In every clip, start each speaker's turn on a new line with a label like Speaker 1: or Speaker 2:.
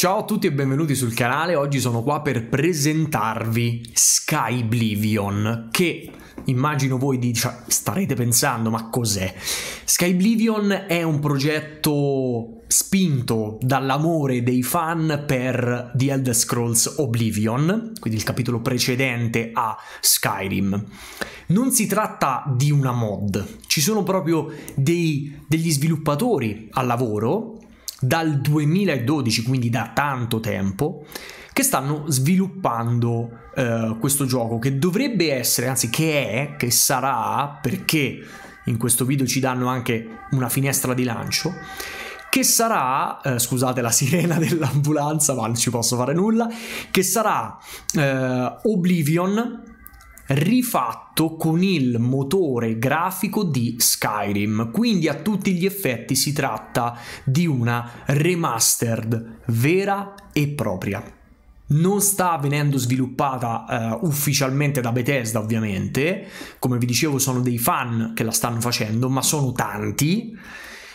Speaker 1: Ciao a tutti e benvenuti sul canale, oggi sono qua per presentarvi Skyblivion, che immagino voi dicia, starete pensando ma cos'è? Skyblivion è un progetto spinto dall'amore dei fan per The Elder Scrolls Oblivion, quindi il capitolo precedente a Skyrim. Non si tratta di una mod, ci sono proprio dei, degli sviluppatori al lavoro dal 2012, quindi da tanto tempo, che stanno sviluppando eh, questo gioco che dovrebbe essere, anzi che è, che sarà, perché in questo video ci danno anche una finestra di lancio, che sarà, eh, scusate la sirena dell'ambulanza, ma non ci posso fare nulla, che sarà eh, Oblivion rifatto con il motore grafico di Skyrim, quindi a tutti gli effetti si tratta di una remastered vera e propria non sta venendo sviluppata uh, ufficialmente da Bethesda ovviamente, come vi dicevo sono dei fan che la stanno facendo, ma sono tanti,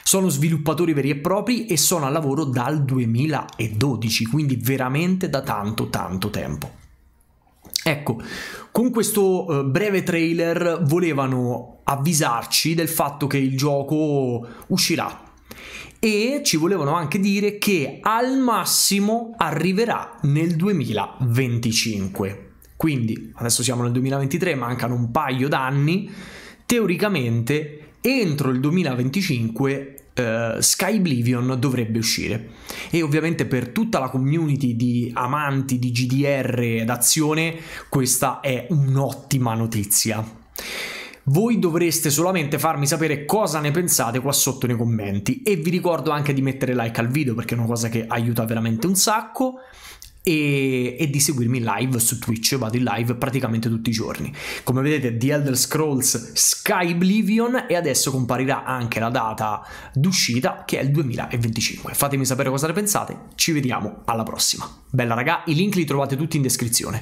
Speaker 1: sono sviluppatori veri e propri e sono al lavoro dal 2012, quindi veramente da tanto tanto tempo. Ecco, con questo eh, breve trailer volevano avvisarci del fatto che il gioco uscirà e ci volevano anche dire che al massimo arriverà nel 2025. Quindi adesso siamo nel 2023, mancano un paio d'anni, teoricamente entro il 2025 uh, Sky Oblivion dovrebbe uscire e ovviamente per tutta la community di amanti di GDR d'azione questa è un'ottima notizia. Voi dovreste solamente farmi sapere cosa ne pensate qua sotto nei commenti e vi ricordo anche di mettere like al video perché è una cosa che aiuta veramente un sacco e, e, di seguirmi live su Twitch, vado in live praticamente tutti i giorni. Come vedete The Elder Scrolls Sky Oblivion. e adesso comparirà anche la data d'uscita che è il 2025. Fatemi sapere cosa ne pensate, ci vediamo alla prossima. Bella raga, i link li trovate tutti in descrizione.